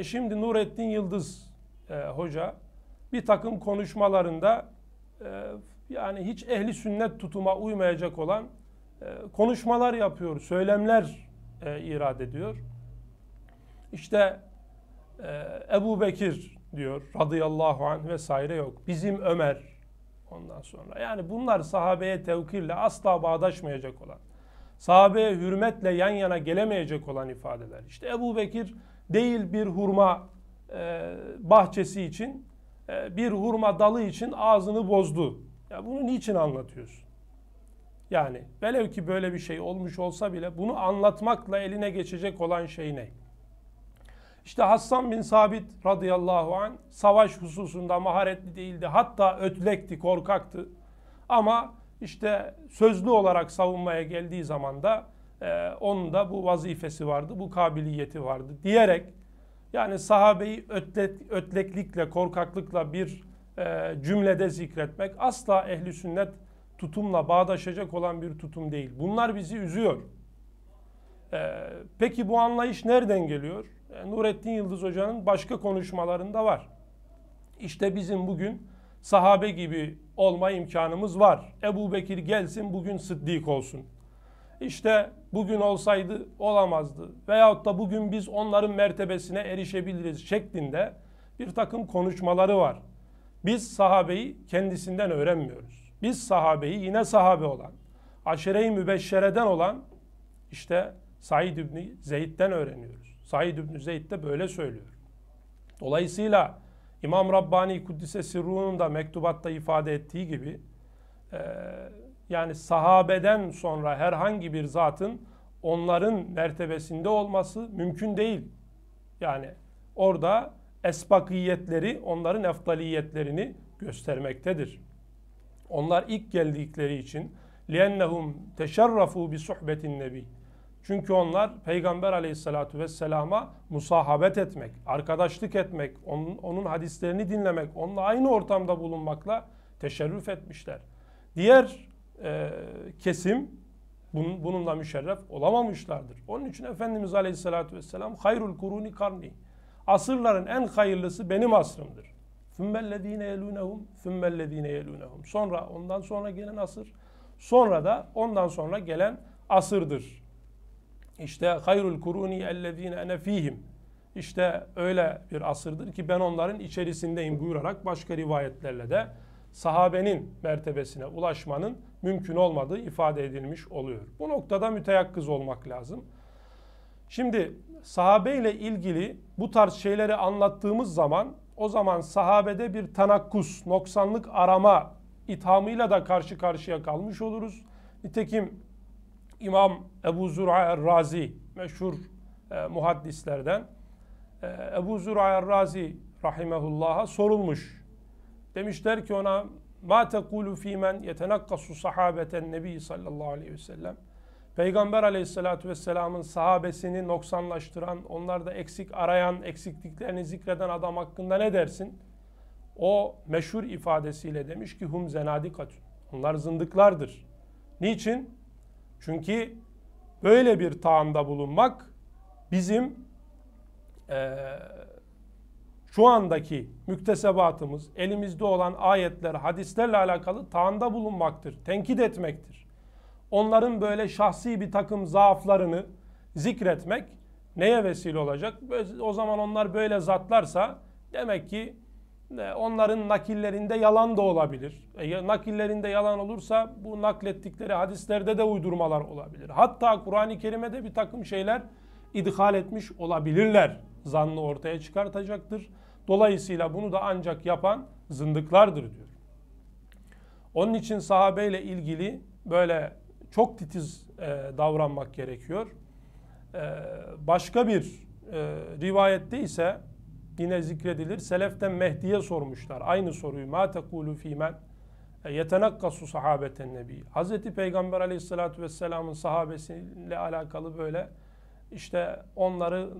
e, şimdi Nurettin Yıldız e, hoca bir takım konuşmalarında e, yani hiç ehli sünnet tutuma uymayacak olan e, konuşmalar yapıyor, söylemler e, irad ediyor. İşte e, Ebu Bekir diyor radıyallahu anh vesaire yok. Bizim Ömer ondan sonra. Yani bunlar sahabeye tevkirle asla bağdaşmayacak olan sahabeye hürmetle yan yana gelemeyecek olan ifadeler. İşte Ebu Bekir değil bir hurma e, bahçesi için, e, bir hurma dalı için ağzını bozdu. Ya bunu niçin anlatıyorsun? Yani velev ki böyle bir şey olmuş olsa bile bunu anlatmakla eline geçecek olan şey ne? İşte Hassan bin Sabit radıyallahu an savaş hususunda maharetli değildi. Hatta ötlekti, korkaktı. Ama işte sözlü olarak savunmaya geldiği zaman da e, onun da bu vazifesi vardı, bu kabiliyeti vardı diyerek yani sahabeyi ötlet, ötleklikle, korkaklıkla bir e, cümlede zikretmek asla ehli sünnet tutumla bağdaşacak olan bir tutum değil. Bunlar bizi üzüyor. E, peki bu anlayış nereden geliyor? E, Nurettin Yıldız Hoca'nın başka konuşmalarında var. İşte bizim bugün sahabe gibi olma imkanımız var. Ebu Bekir gelsin bugün sıddik olsun. İşte bugün olsaydı olamazdı veyahut da bugün biz onların mertebesine erişebiliriz şeklinde bir takım konuşmaları var. Biz sahabeyi kendisinden öğrenmiyoruz. Biz sahabeyi yine sahabe olan, aşire-i mübeşşereden olan işte Said İbni Zeyd'den öğreniyoruz. Said İbni Zeyd de böyle söylüyor. Dolayısıyla İmam Rabbani Kuddise Sirru'nun da mektubatta ifade ettiği gibi e, yani sahabeden sonra herhangi bir zatın onların mertebesinde olması mümkün değil. Yani orada esbakiyetleri onların eftaliyetlerini göstermektedir. Onlar ilk geldikleri için لِيَنَّهُمْ تَشَرَّفُوا بِسُحْبَةِ النَّبِيِّ çünkü onlar Peygamber aleyhissalatu vesselama musahabet etmek, arkadaşlık etmek, onun, onun hadislerini dinlemek, onunla aynı ortamda bulunmakla teşerrüf etmişler. Diğer e, kesim bunun, bununla müşerref olamamışlardır. Onun için Efendimiz aleyhissalatu vesselam hayrul kuruni karni. Asırların en hayırlısı benim asrımdır. Fümmellezine yelunehum, fümmellezine yelunehum. Sonra ondan sonra gelen asır, sonra da ondan sonra gelen asırdır işte hayrul kuruni ellezine ene fihim. İşte öyle bir asırdır ki ben onların içerisindeyim buyurarak başka rivayetlerle de sahabenin mertebesine ulaşmanın mümkün olmadığı ifade edilmiş oluyor. Bu noktada müteyakkız olmak lazım. Şimdi sahabe ile ilgili bu tarz şeyleri anlattığımız zaman o zaman sahabede bir tanakkus, noksanlık arama ithamıyla da karşı karşıya kalmış oluruz. Nitekim İmam Ebu Zura Razi meşhur e, muhaddislerden e, Ebu Zura Razi rahimehullah'a sorulmuş. Demişler ki ona ma tekulu fimen yetenakkasu sahabeten nebi sallallahu aleyhi ve sellem. Peygamber aleyhissalatü vesselamın sahabesini noksanlaştıran, onlar da eksik arayan, eksikliklerini zikreden adam hakkında ne dersin? O meşhur ifadesiyle demiş ki hum zenadikatun. Onlar zındıklardır. Niçin? Çünkü böyle bir tağında bulunmak bizim e, şu andaki müktesebatımız, elimizde olan ayetler, hadislerle alakalı tağında bulunmaktır, tenkit etmektir. Onların böyle şahsi bir takım zaaflarını zikretmek neye vesile olacak? O zaman onlar böyle zatlarsa demek ki Onların nakillerinde yalan da olabilir. E, nakillerinde yalan olursa bu naklettikleri hadislerde de uydurmalar olabilir. Hatta Kur'an-ı Kerim'e bir takım şeyler idhal etmiş olabilirler. Zannı ortaya çıkartacaktır. Dolayısıyla bunu da ancak yapan zındıklardır diyor. Onun için sahabeyle ilgili böyle çok titiz e, davranmak gerekiyor. E, başka bir e, rivayette ise yine zikredilir. Seleften Mehdi'ye sormuşlar. Aynı soruyu. Ma tekulu fîmen e, yetenakkasu sahabeten nebi. Hazreti Peygamber aleyhissalatu vesselamın sahabesiyle alakalı böyle işte onları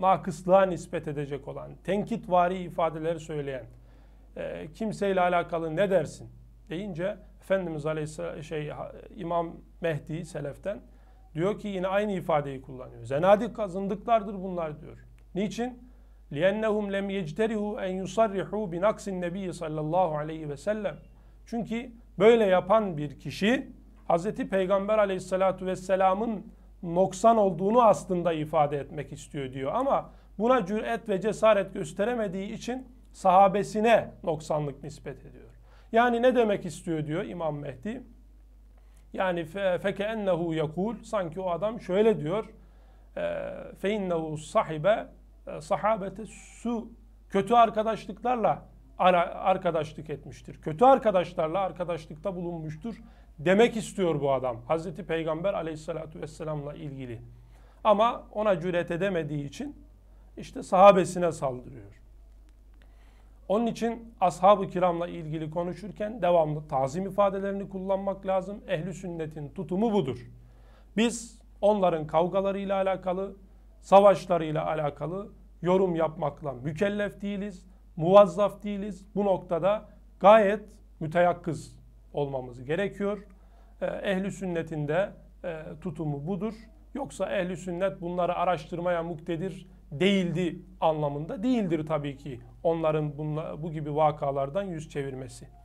nakıslığa nispet edecek olan, tenkit tenkitvari ifadeleri söyleyen, e, kimseyle alakalı ne dersin deyince Efendimiz Aleyhisselam şey İmam Mehdi seleften diyor ki yine aynı ifadeyi kullanıyor. Zenadik kazındıklardır bunlar diyor. Niçin? لِيَنَّهُمْ لَمْ يَجْتَرِهُ اَنْ يُصَرِّحُوا بِنَقْسِ النَّبِيِّ sallallahu aleyhi ve sellem. Çünkü böyle yapan bir kişi Hz. Peygamber aleyhissalatu vesselamın noksan olduğunu aslında ifade etmek istiyor diyor. Ama buna cüret ve cesaret gösteremediği için sahabesine noksanlık nispet ediyor. Yani ne demek istiyor diyor İmam Mehdi. Yani fekeennehu yakul sanki o adam şöyle diyor. Feinnehu sahibe e, sahabete su kötü arkadaşlıklarla arkadaşlık etmiştir. Kötü arkadaşlarla arkadaşlıkta bulunmuştur demek istiyor bu adam. Hazreti Peygamber aleyhissalatu vesselamla ilgili. Ama ona cüret edemediği için işte sahabesine saldırıyor. Onun için ashab-ı kiramla ilgili konuşurken devamlı tazim ifadelerini kullanmak lazım. Ehli sünnetin tutumu budur. Biz onların kavgalarıyla alakalı, savaşlarıyla alakalı yorum yapmakla mükellef değiliz, muvazzaf değiliz. Bu noktada gayet müteyakkız olmamız gerekiyor. Ee, ehli sünnetin de e, tutumu budur. Yoksa ehli sünnet bunları araştırmaya muktedir değildi anlamında değildir tabii ki onların bunla, bu gibi vakalardan yüz çevirmesi.